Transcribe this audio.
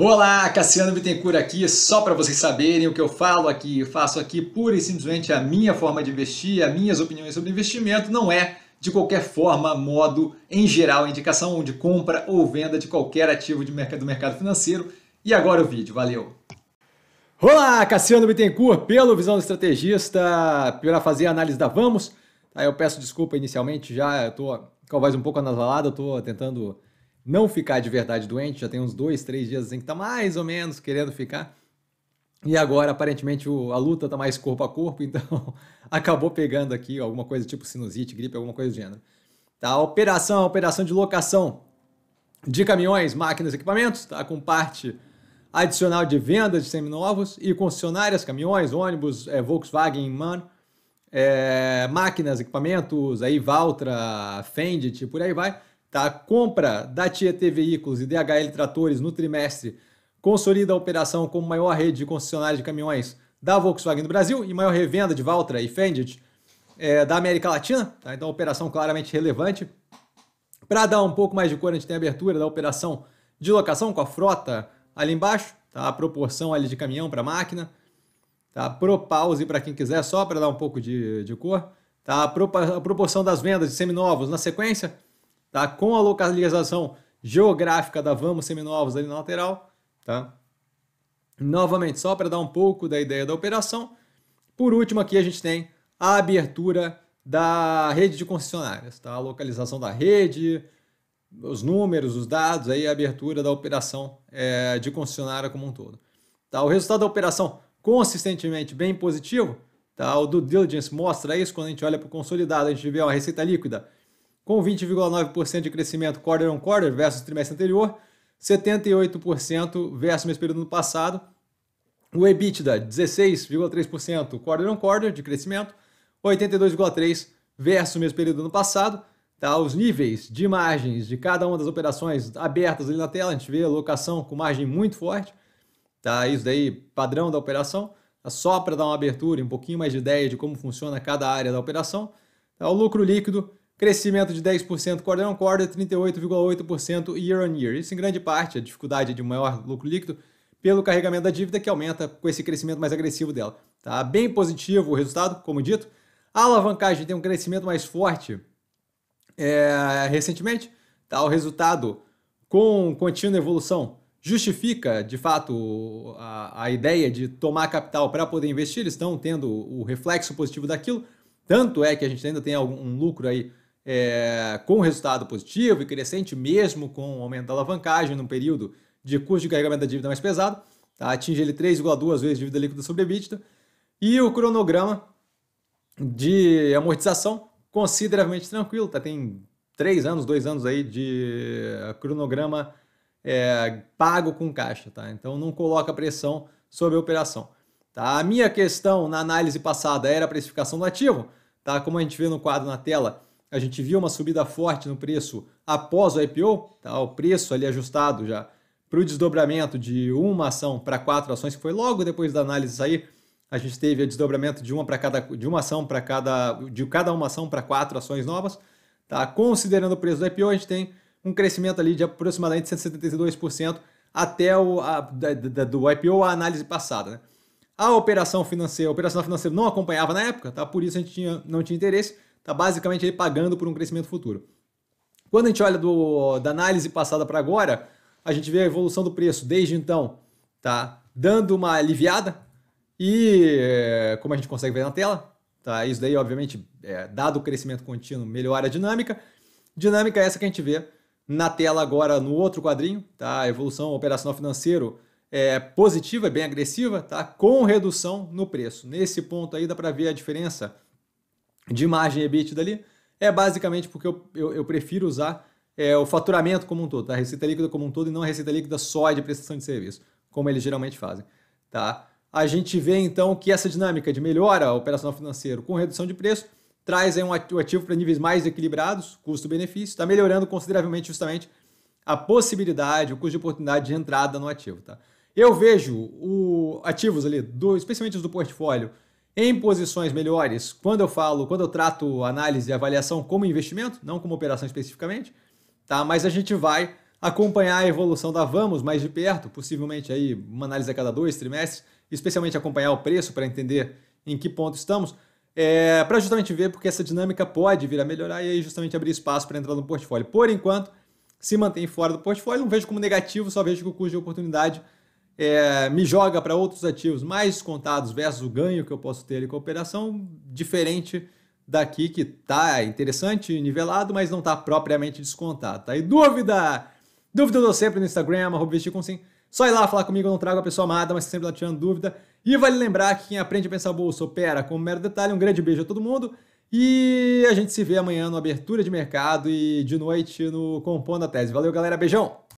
Olá, Cassiano Bittencourt aqui, só para vocês saberem o que eu falo aqui, eu faço aqui pura e simplesmente a minha forma de investir, as minhas opiniões sobre investimento, não é de qualquer forma, modo, em geral, indicação de compra ou venda de qualquer ativo de mercado, do mercado financeiro. E agora o vídeo, valeu! Olá, Cassiano Bittencourt, pelo Visão do Estrategista, para fazer a análise da Vamos. Tá, eu peço desculpa inicialmente, já estou com a voz um pouco anasalada, estou tentando não ficar de verdade doente, já tem uns dois, três dias em assim que tá mais ou menos querendo ficar. E agora, aparentemente, o, a luta tá mais corpo a corpo, então acabou pegando aqui alguma coisa tipo sinusite, gripe, alguma coisa do gênero. Tá, operação, operação de locação de caminhões, máquinas, equipamentos, tá? Com parte adicional de venda de seminovos e concessionárias, caminhões, ônibus, é, Volkswagen, MAN, é, máquinas, equipamentos, aí Valtra, Fendt, por aí vai Tá? A compra da Tietê Veículos e DHL Tratores no trimestre consolida a operação como maior rede de concessionárias de caminhões da Volkswagen do Brasil e maior revenda de Valtra e Fendt é, da América Latina. Tá? Então, operação claramente relevante. Para dar um pouco mais de cor, a gente tem a abertura da operação de locação com a frota ali embaixo, tá? a proporção ali de caminhão para máquina. Tá? Pro pause para quem quiser, só para dar um pouco de, de cor. Tá? A, a proporção das vendas de seminovos na sequência tá? Com a localização geográfica da Vamos Seminovos ali na lateral, tá? Novamente, só para dar um pouco da ideia da operação. Por último, aqui a gente tem a abertura da rede de concessionárias, tá? A localização da rede, os números, os dados, aí a abertura da operação é, de concessionária como um todo. Tá? O resultado da operação consistentemente bem positivo, tá? o due diligence mostra isso, quando a gente olha para o consolidado, a gente vê uma receita líquida com 20,9% de crescimento quarter on quarter versus o trimestre anterior, 78% versus o mesmo período no passado. O EBITDA, 16,3% quarter on quarter de crescimento, 82,3% versus o mesmo período no passado. Tá, os níveis de margens de cada uma das operações abertas ali na tela, a gente vê a locação com margem muito forte, tá? Isso daí, padrão da operação, tá? só para dar uma abertura, um pouquinho mais de ideia de como funciona cada área da operação. Tá, o lucro líquido Crescimento de 10% quarter on quarter, 38,8% year on year. Isso em grande parte a dificuldade de maior lucro líquido pelo carregamento da dívida que aumenta com esse crescimento mais agressivo dela. Tá bem positivo o resultado, como dito. A alavancagem tem um crescimento mais forte é, recentemente. Tá? O resultado com contínua evolução justifica, de fato, a, a ideia de tomar capital para poder investir. Eles estão tendo o reflexo positivo daquilo. Tanto é que a gente ainda tem algum um lucro aí é, com resultado positivo e crescente, mesmo com aumento da alavancagem num período de custo de carregamento da dívida mais pesado, tá? atinge ele 3,2 vezes dívida líquida sobre EBITDA, e o cronograma de amortização consideravelmente tranquilo, tá? tem 3 anos, 2 anos aí de cronograma é, pago com caixa, tá? então não coloca pressão sobre a operação. Tá? A minha questão na análise passada era a precificação do ativo, tá? como a gente vê no quadro na tela, a gente viu uma subida forte no preço após o IPO, tá? o preço ali ajustado já para o desdobramento de uma ação para quatro ações, que foi logo depois da análise sair, a gente teve o desdobramento de uma para cada de uma ação para cada de cada uma ação para quatro ações novas, tá? Considerando o preço do IPO, a gente tem um crescimento ali de aproximadamente 172% até o a, da, da, do IPO a análise passada, né? A operação financeira, a operação financeira não acompanhava na época, tá? Por isso a gente tinha, não tinha interesse está basicamente ele pagando por um crescimento futuro. Quando a gente olha do, da análise passada para agora, a gente vê a evolução do preço desde então, tá? Dando uma aliviada e, eh, como a gente consegue ver na tela, tá? Isso daí, obviamente, é, dado o crescimento contínuo, melhora a dinâmica. Dinâmica essa que a gente vê na tela agora no outro quadrinho, tá? A evolução operacional financeiro é positiva, é bem agressiva, tá? Com redução no preço. Nesse ponto aí dá para ver a diferença de margem EBITDA ali, é basicamente porque eu, eu, eu prefiro usar é, o faturamento como um todo, tá? a receita líquida como um todo e não a receita líquida só de prestação de serviço, como eles geralmente fazem. Tá? A gente vê então que essa dinâmica de melhora operacional financeiro com redução de preço traz aí um ativo para níveis mais equilibrados, custo-benefício, está melhorando consideravelmente justamente a possibilidade, o custo de oportunidade de entrada no ativo. Tá? Eu vejo o, ativos ali, do, especialmente os do portfólio, em posições melhores, quando eu falo, quando eu trato análise e avaliação como investimento, não como operação especificamente, tá? Mas a gente vai acompanhar a evolução da Vamos mais de perto, possivelmente aí uma análise a cada dois trimestres, especialmente acompanhar o preço para entender em que ponto estamos, é, para justamente ver porque essa dinâmica pode vir a melhorar e aí justamente abrir espaço para entrar no portfólio. Por enquanto, se mantém fora do portfólio, não vejo como negativo, só vejo que o custo de oportunidade é, me joga para outros ativos mais descontados versus o ganho que eu posso ter ali com a operação, diferente daqui que está interessante, nivelado, mas não está propriamente descontado. Tá? E dúvida? Dúvida eu dou sempre no Instagram, com sim. Só ir lá falar comigo, eu não trago a pessoa amada, mas sempre lá tirando dúvida. E vale lembrar que quem aprende a pensar bolsa opera como mero detalhe. Um grande beijo a todo mundo. E a gente se vê amanhã no Abertura de Mercado e de noite no Compondo a Tese. Valeu, galera. Beijão!